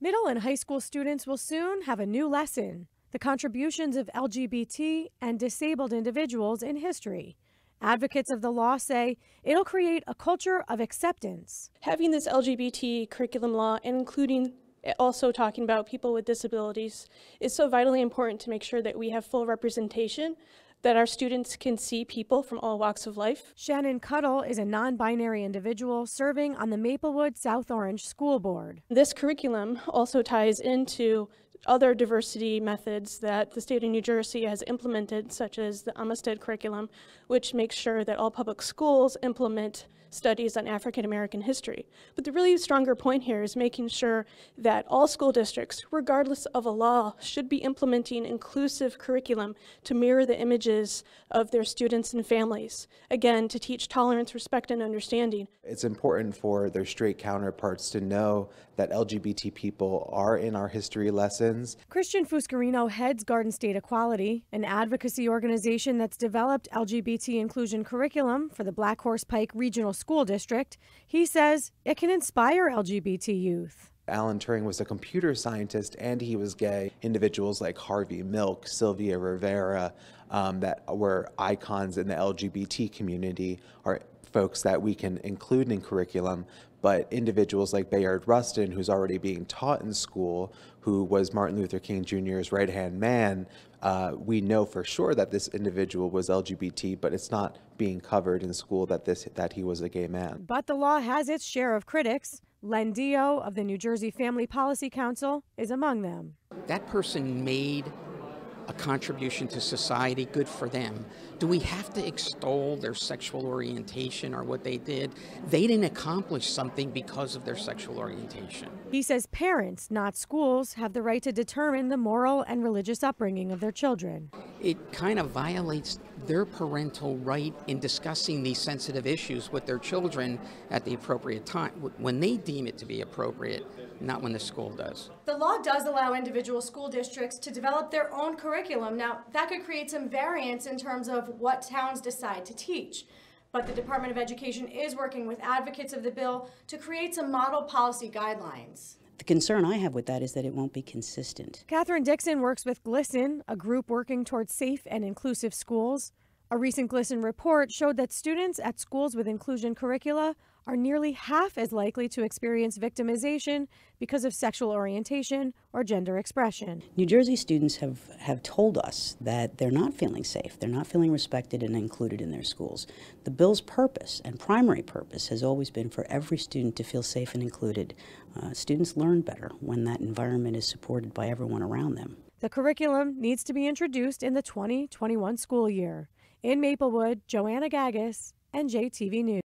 Middle and high school students will soon have a new lesson the contributions of LGBT and disabled individuals in history. Advocates of the law say it'll create a culture of acceptance. Having this LGBT curriculum law and including eh, also talking about people with disabilities is so vitally important to make sure that we have full representation that our students can see people from all walks of life. Shannon Cuddle is a non binary individual serving on the Maplewood South Orange School Board. This curriculum also ties into other diversity methods that the state of New Jersey has implemented, such as the Amistad curriculum, which makes sure that all public schools implement studies on African American history. But the really stronger point here is making sure that all school districts, regardless of a law, should be implementing inclusive curriculum to mirror the images of their students and families. Again, to teach tolerance, respect, and understanding. It's important for their straight counterparts to know that LGBT people are in our history lessons citizens. Christian Fuscarino heads Garden State Equality, an advocacy organization that's developed LGBT inclusion curriculum for the Black Horse Pike Regional School District. He says it can inspire LGBT youth. Alan Turing was a computer scientist and he was gay. Individuals like Harvey Milk, Sylvia Rivera, um, that were icons in the LGBT community, are folks that we can include in curriculum, but individuals like Bayard Rustin, who's already being taught in school, who was Martin Luther King Jr.'s right-hand man, uh, we know for sure that this individual was LGBT, but it's not being covered in school that this that he was a gay man. But the law has its share of critics. Len Dio of the New Jersey Family Policy Council is among them. That person made a contribution to society, good for them. Do we have to extol their sexual orientation or what they did? They didn't accomplish something because of their sexual orientation. He says parents, not schools, have the right to determine the moral and religious upbringing of their children. It kind of violates their parental right in discussing these sensitive issues with their children at the appropriate time, when they deem it to be appropriate not when the school does. The law does allow individual school districts to develop their own curriculum. Now, that could create some variance in terms of what towns decide to teach. But the Department of Education is working with advocates of the bill to create some model policy guidelines. The concern I have with that is that it won't be consistent. Catherine Dixon works with GLSEN, a group working towards safe and inclusive schools. A recent GLSEN report showed that students at schools with inclusion curricula are nearly half as likely to experience victimization because of sexual orientation or gender expression. New Jersey students have, have told us that they're not feeling safe, they're not feeling respected and included in their schools. The bill's purpose and primary purpose has always been for every student to feel safe and included. Uh, students learn better when that environment is supported by everyone around them. The curriculum needs to be introduced in the 2021 school year. In Maplewood, Joanna Gagas, NJTV News.